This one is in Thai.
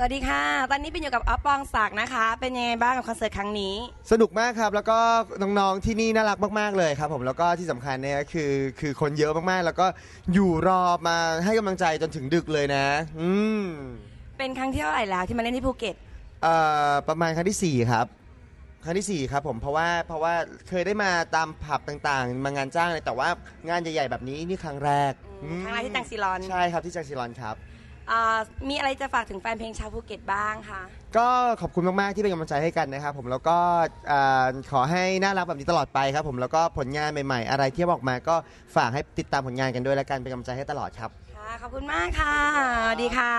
สวัสดีค่ะ ตอนนี้เป็นอยู่กับออฟปองศักดิ์นะคะ เป็นยังไงบ้างกับคอนเสิร์ตครั้งนี้ สนุกมากครับ แล้วก็น้องๆที่นี่น่ารักมากๆเลยครับผม แล้วก็ที่สำคัญเนี่ยคือ คือคนเยอะมากๆ แล้วก็อยู่รอมาให้กำลังใจจนถึงดึกเลยนะอืมเป็นครั้งที่เท่าไหร่แล้ว ที่มาเล่นที่ภูเก็ต เอ่อประมาณครั้งที่สี่ครับ ครั้งที่สี่ครับผม เพราะว่าเพราะว่าเคยได้มาตามผับต่างๆมางานจ้างเลยแต่ว่างานใหญ่ๆแบบนี้นี่ครั้งแรกครั้งแรกที่จังซีรอน ใช่ครับที่จังซีรอนครับมีอะไรจะฝากถึงแฟนเพลงชาวภูเก็ตบ้างคะ ก็ขอบคุณมาก ๆ ที่เป็นกำลังใจให้กันนะครับผมแล้วก็ขอให้น่ารักแบบนี้ตลอดไปครับ ผมแล้วก็ผลงานใหม่ ๆ อะไรที่ออกมา ก็ฝากให้ติดตามผลงานกันด้วยและกัน เป็นกำลังใจให้ตลอดครับ ค่ะ ขอบคุณมากค่ะ ดีค่ะ